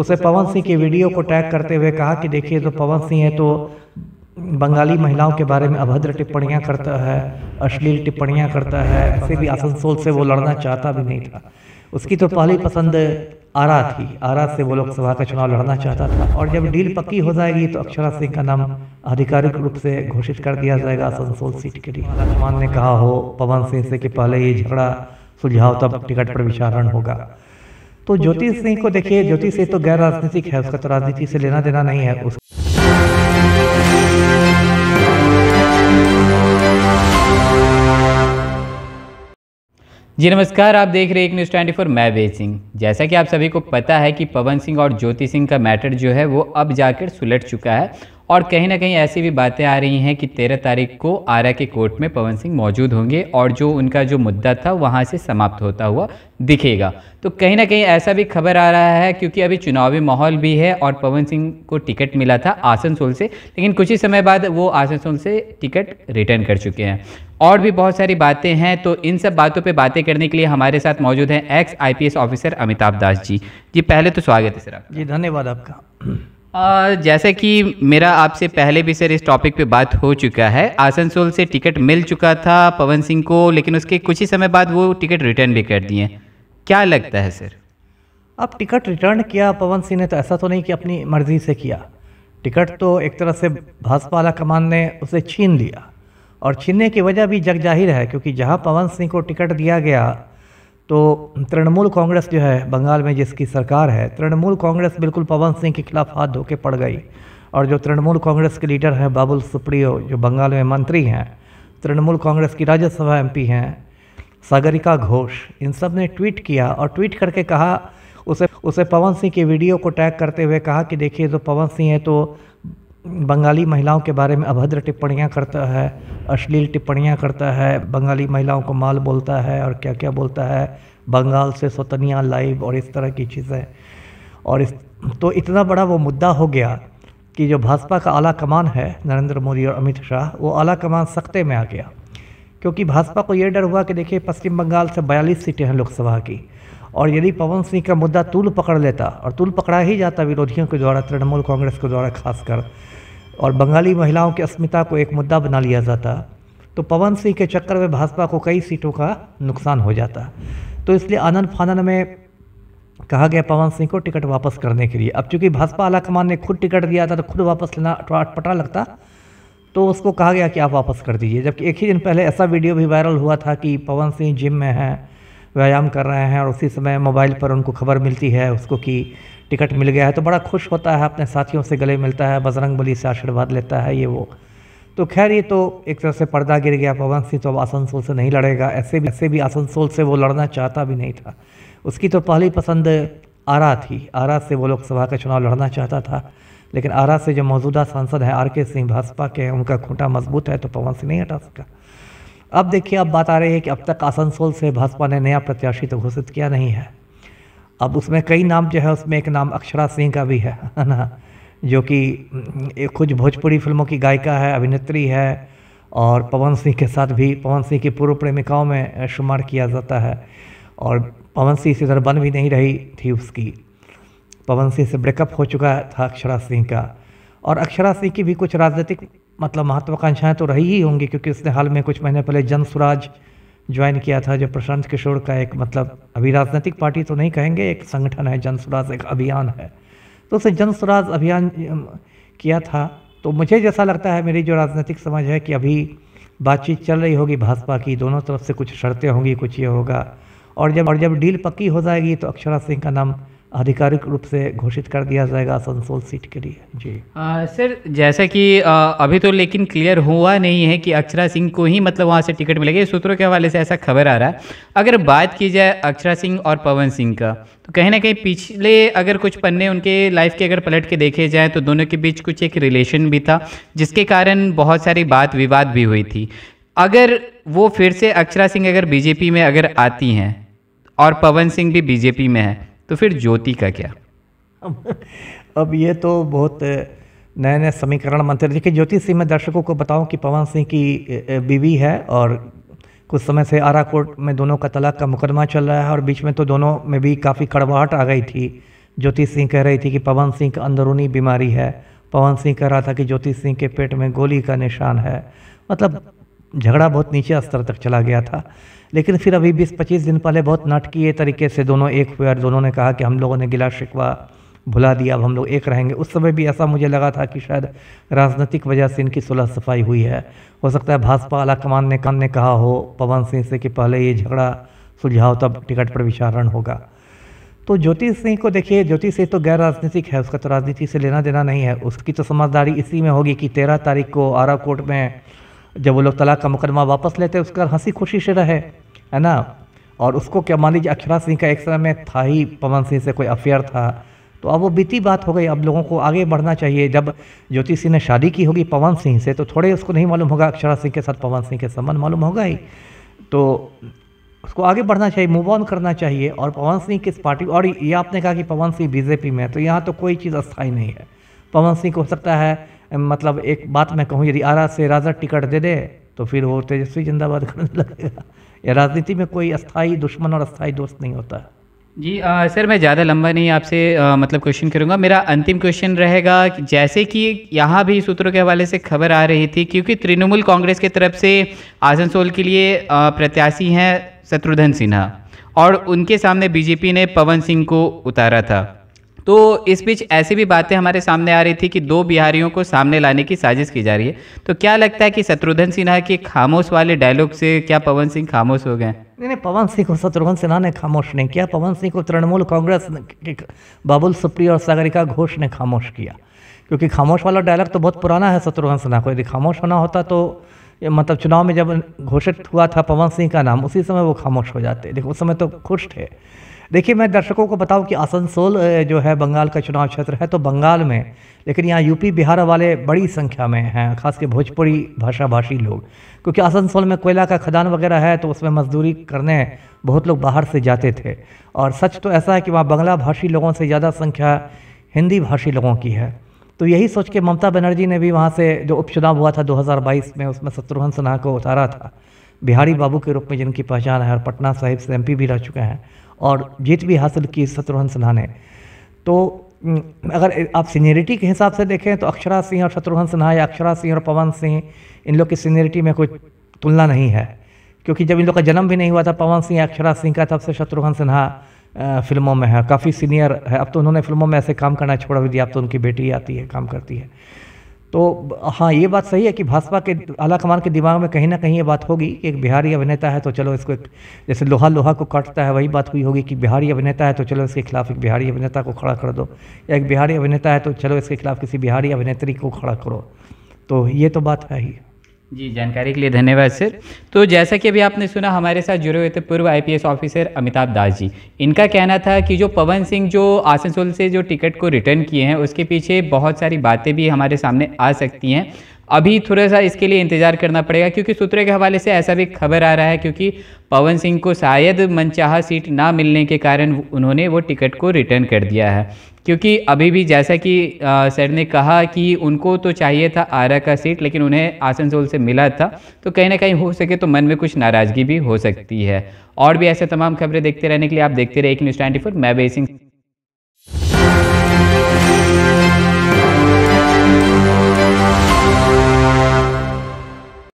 उसे पवन सिंह की वीडियो को टैग करते हुए कहा कि देखिए तो पवन सिंह है तो बंगाली महिलाओं के बारे में अभद्र टिप्पणियां करता है अश्लील टिप्पणियां करता है ऐसे भी आसनसोल से वो लड़ना चाहता भी नहीं था उसकी तो पहली पसंद आरा थी आरा से वो लोकसभा का चुनाव लड़ना चाहता था और जब डील पक्की हो जाएगी तो अक्षरा सिंह का नाम आधिकारिक रूप से घोषित कर दिया जाएगा आसनसोल सीट के लिए राजमान ने कहा हो पवन सिंह से कि पहले ये झगड़ा सुझाव तब टिकट पर विचारण होगा तो, तो ज्योतिष सिंह को देखिए ज्योतिष सिंह तो, तो गैर राजनीतिक है उसका तो, तो राजनीति से लेना देना नहीं है उस जी नमस्कार आप देख रहे हैं एक न्यूज़ ट्वेंटी फोर मैं वेद सिंह जैसा कि आप सभी को पता है कि पवन सिंह और ज्योति सिंह का मैटर जो है वो अब जाकर सुलट चुका है और कहीं ना कहीं ऐसी भी बातें आ रही हैं कि तेरह तारीख को आरा के कोर्ट में पवन सिंह मौजूद होंगे और जो उनका जो मुद्दा था वहाँ से समाप्त होता हुआ दिखेगा तो कहीं ना कहीं ऐसा भी खबर आ रहा है क्योंकि अभी चुनावी माहौल भी है और पवन सिंह को टिकट मिला था आसनसोल से लेकिन कुछ ही समय बाद वो आसनसोल से टिकट रिटर्न कर चुके हैं और भी बहुत सारी बातें हैं तो इन सब बातों पर बातें करने के लिए हमारे साथ मौजूद हैं ex I officer Amitabh Das ji ji पहले तो स्वागत है सर जी धन्यवाद आपका जैसे कि मेरा आपसे पहले भी सर इस टॉपिक पे बात हो चुका है आसनसोल से टिकट मिल चुका था पवन सिंह को लेकिन उसके कुछ ही समय बाद वो टिकट रिटर्न भी कर दिए क्या लगता है सर अब टिकट रिटर्न किया पवन सिंह ने तो ऐसा तो नहीं कि अपनी मर्जी से किया टिकट तो एक तरह से भाजपा वाला कमान ने उसे छीन लिया और छीनने की वजह भी जग जाहिर है क्योंकि जहाँ पवन सिंह को टिकट दिया गया तो तृणमूल कांग्रेस जो है बंगाल में जिसकी सरकार है तृणमूल कांग्रेस बिल्कुल पवन सिंह के खिलाफ हाथ धो के पड़ गई और जो तृणमूल कांग्रेस के लीडर हैं बाबुल सुप्रियो जो बंगाल में मंत्री हैं तृणमूल कांग्रेस की राज्यसभा एम हैं सागरिका घोष इन सब ने ट्वीट किया और ट्वीट करके कहा उसे उसे पवन सिंह के वीडियो को टैग करते हुए कहा कि देखिए जो पवन सिंह है तो बंगाली महिलाओं के बारे में अभद्र टिप्पणियाँ करता है अश्लील टिप्पणियाँ करता है बंगाली महिलाओं को माल बोलता है और क्या क्या बोलता है बंगाल से स्वतनिया लाइव और इस तरह की चीज़ें और इस तो इतना बड़ा वो मुद्दा हो गया कि जो भाजपा का आला कमान है नरेंद्र मोदी और अमित शाह वो आला कमान सख्ते में आ गया क्योंकि भाजपा को ये डर हुआ कि देखिए पश्चिम बंगाल से बयालीस सीटें हैं लोकसभा की और यदि पवन सिंह का मुद्दा तुल पकड़ लेता और तुल पकड़ा ही जाता विरोधियों के द्वारा तृणमूल कांग्रेस के द्वारा खासकर और बंगाली महिलाओं की अस्मिता को एक मुद्दा बना लिया जाता तो पवन सिंह के चक्कर में भाजपा को कई सीटों का नुकसान हो जाता तो इसलिए आनंद फानन में कहा गया पवन सिंह को टिकट वापस करने के लिए अब चूंकि भाजपा आलाकमान ने खुद टिकट दिया था तो खुद वापस लेना अटपटा लगता तो उसको कहा गया कि आप वापस कर दीजिए जबकि एक ही दिन पहले ऐसा वीडियो भी वायरल हुआ था कि पवन सिंह जिम में हैं व्यायाम कर रहे हैं और उसी समय मोबाइल पर उनको खबर मिलती है उसको कि टिकट मिल गया है तो बड़ा खुश होता है अपने साथियों से गले मिलता है बजरंग बली से आशीर्वाद लेता है ये वो तो खैर ये तो एक तरह से पर्दा गिर गया पवन सिंह तो अब आसनसोल से नहीं लड़ेगा ऐसे भी ऐसे भी आसनसोल से वो लड़ना चाहता भी नहीं था उसकी तो पहली पसंद आरा थी आरा से वो लोकसभा का चुनाव लड़ना चाहता था लेकिन आरा से जो मौजूदा सांसद हैं आर के सिंह भाजपा के उनका खूंटा मजबूत है तो पवन सिंह नहीं हटा सका अब देखिए अब बात आ रही है कि अब तक आसनसोल से भाजपा ने नया प्रत्याशी तो घोषित किया नहीं है अब उसमें कई नाम जो है उसमें एक नाम अक्षरा सिंह का भी है ना जो कि कुछ भोजपुरी फिल्मों की गायिका है अभिनेत्री है और पवन सिंह के साथ भी पवन सिंह की पूर्व प्रेमिकाओं में शुमार किया जाता है और पवन सिंह इसी तरह बन भी नहीं रही थी उसकी पवन सिंह से ब्रेकअप हो चुका था अक्षरा सिंह का और अक्षरा सिंह की भी कुछ राजनीतिक मतलब महत्वाकांक्षाएँ तो रही ही होंगी क्योंकि उसने हाल में कुछ महीने पहले जन स्वराज ज्वाइन किया था जो प्रशांत किशोर का एक मतलब अभी राजनीतिक पार्टी तो नहीं कहेंगे एक संगठन है जन स्वराज एक अभियान है तो उसने जन स्वराज अभियान किया था तो मुझे जैसा लगता है मेरी जो राजनीतिक समझ है कि अभी बातचीत चल रही होगी भाजपा की दोनों तरफ से कुछ शर्तें होंगी कुछ ये होगा और जब और जब डील पक्की हो जाएगी तो अक्षरा सिंह का नाम आधिकारिक रूप से घोषित कर दिया जाएगा आसनसोल सीट के लिए जी आ, सर जैसा कि आ, अभी तो लेकिन क्लियर हुआ नहीं है कि अक्षरा सिंह को ही मतलब वहाँ से टिकट मिलेगी सूत्रों के हवाले से ऐसा खबर आ रहा है अगर बात की जाए अक्षरा सिंह और पवन सिंह का तो कहीं ना कहीं पिछले अगर कुछ पन्ने उनके लाइफ के अगर पलट के देखे जाएँ तो दोनों के बीच कुछ एक रिलेशन भी था जिसके कारण बहुत सारी बात विवाद भी हुई थी अगर वो फिर से अक्षरा सिंह अगर बीजेपी में अगर आती हैं और पवन सिंह भी बीजेपी में है तो फिर ज्योति का क्या अब ये तो बहुत नए नए समीकरण मंत्र देखिए ज्योति सिंह मैं दर्शकों को बताऊं कि पवन सिंह की बीवी है और कुछ समय से आरा कोर्ट में दोनों का तलाक का मुकदमा चल रहा है और बीच में तो दोनों में भी काफ़ी कड़वाहट आ गई थी ज्योति सिंह कह रही थी कि पवन सिंह का अंदरूनी बीमारी है पवन सिंह कह रहा था कि ज्योति सिंह के पेट में गोली का निशान है मतलब झगड़ा बहुत नीचे स्तर तक चला गया था लेकिन फिर अभी बीस पच्चीस दिन पहले बहुत नाटकीय तरीके से दोनों एक हुए और दोनों ने कहा कि हम लोगों ने गिला शिकवा भुला दिया अब हम लोग एक रहेंगे उस समय भी ऐसा मुझे लगा था कि शायद राजनीतिक वजह से इनकी सुलह सफाई हुई है हो सकता है भाजपा आला कमान ने कान ने कहा हो पवन सिंह से कि पहले ये झगड़ा सुलझाओ तब टिकट पर विचारण होगा तो ज्योतिष सिंह को देखिए ज्योतिष सिंह तो गैर राजनीतिक है उसका तो राजनीति से लेना देना नहीं है उसकी तो समझदारी इसी में होगी कि तेरह तारीख को आरा कोर्ट में जब वो लोग तलाक का मुकदमा वापस लेते उसका हंसी खुशी से रहे है ना और उसको क्या मान लीजिए अक्षरा सिंह का एक समय में था ही पवन सिंह से कोई अफेयर था तो अब वो बीती बात हो गई अब लोगों को आगे बढ़ना चाहिए जब ज्योति सिंह ने शादी की होगी पवन सिंह से तो थोड़े उसको नहीं मालूम होगा अक्षरा सिंह के साथ पवन सिंह के संबंध मालूम होगा ही तो उसको आगे बढ़ना चाहिए मूव ऑन करना चाहिए और पवन सिंह किस पार्टी और ये आपने कहा कि पवन सिंह बीजेपी में है तो यहाँ तो कोई चीज़ अस्थाई नहीं है पवन सिंह को हो सकता है मतलब एक बात मैं कहूँ यदि आरा से राजा टिकट दे दे तो फिर वो तेजस्वी जिंदाबाद करने लगेगा या राजनीति में कोई अस्थाई दुश्मन और अस्थाई दोस्त नहीं होता है जी आ, सर मैं ज़्यादा लंबा नहीं आपसे मतलब क्वेश्चन करूँगा मेरा अंतिम क्वेश्चन रहेगा जैसे कि यहाँ भी सूत्रों के हवाले से खबर आ रही थी क्योंकि तृणमूल कांग्रेस की तरफ से आसनसोल के लिए प्रत्याशी हैं शत्रुघ्न सिन्हा और उनके सामने बीजेपी ने पवन सिंह को उतारा था तो इस बीच ऐसी भी बातें हमारे सामने आ रही थी कि दो बिहारियों को सामने लाने की साजिश की जा रही है तो क्या लगता है कि शत्रुघ्न सिन्हा के खामोश वाले डायलॉग से क्या पवन सिंह खामोश हो गए नहीं नहीं पवन सिंह को शत्रुघ्न सिन्हा ने खामोश नहीं किया पवन सिंह को तृणमूल कांग्रेस बाबुल सुप्रिया और सागरिका घोष ने खामोश किया क्योंकि खामोश वाला डायलॉग तो बहुत पुराना है शत्रुघ्न सिन्हा को यदि खामोश होना होता तो मतलब चुनाव में जब घोषित हुआ था पवन सिंह का नाम उसी समय वो खामोश हो जाते देखो उस समय तो खुश थे देखिए मैं दर्शकों को बताऊं कि आसनसोल जो है बंगाल का चुनाव क्षेत्र है तो बंगाल में लेकिन यहाँ यूपी बिहार वाले बड़ी संख्या में हैं खास के भोजपुरी भाषा भाषी लोग क्योंकि आसनसोल में कोयला का खदान वगैरह है तो उसमें मजदूरी करने बहुत लोग बाहर से जाते थे और सच तो ऐसा है कि वहाँ बंगला भाषी लोगों से ज़्यादा संख्या हिंदी भाषी लोगों की है तो यही सोच के ममता बनर्जी ने भी वहाँ से जो उपचुनाव हुआ था 2022 में उसमें शत्रुघ्न सिन्हा को उतारा था बिहारी बाबू के रूप में जिनकी पहचान है और पटना साहिब से एम भी रह चुके हैं और जीत भी हासिल की शत्रुघ्न सिन्हा ने तो अगर आप सीनियरिटी के हिसाब से देखें तो अक्षरा सिंह और शत्रुघ्न सिन्हा या अक्षरा सिंह और पवन सिंह इन लोग की सीनियरिटी में कोई तुलना नहीं है क्योंकि जब इन लोग का जन्म भी नहीं हुआ था पवन सिंह अक्षरा सिंह का तब से शत्रुघ्न सिन्हा फिल्मों में है काफ़ी सीनियर है अब तो उन्होंने फिल्मों में ऐसे काम करना छोड़ भी दिया अब तो उनकी बेटी आती है काम करती है तो हाँ ये बात सही है कि भाजपा के आला कमान के दिमाग में कहीं ना कहीं ये बात होगी कि एक बिहारी अभिनेता है तो चलो इसको एक जैसे लोहा लोहा को काटता है वही बात हुई होगी कि बिहारी अभिनेता है तो चलो इसके खिलाफ एक बिहारी अभिनेता को खड़ा कर दो या एक बिहारी अभिनेता है तो चलो इसके खिलाफ किसी बिहारी अभिनेत्री को खड़ा करो तो ये तो बात है ही जी जानकारी के लिए धन्यवाद सर तो जैसा कि अभी आपने सुना हमारे साथ जुड़े हुए थे पूर्व आईपीएस ऑफिसर अमिताभ दास जी इनका कहना था कि जो पवन सिंह जो आसनसोल से जो टिकट को रिटर्न किए हैं उसके पीछे बहुत सारी बातें भी हमारे सामने आ सकती हैं अभी थोड़ा सा इसके लिए इंतज़ार करना पड़ेगा क्योंकि सूत्रों के हवाले से ऐसा भी खबर आ रहा है क्योंकि पवन सिंह को शायद मनचाहा सीट ना मिलने के कारण उन्होंने वो टिकट को रिटर्न कर दिया है क्योंकि अभी भी जैसा कि सर ने कहा कि उनको तो चाहिए था आरा का सीट लेकिन उन्हें आसनसोल से मिला था तो कहीं ना कहीं हो सके तो मन में कुछ नाराज़गी भी हो सकती है और भी ऐसे तमाम खबरें देखते रहने के लिए आप देखते रहे एक न्यूज़ ट्वेंटी मैं बेसिंग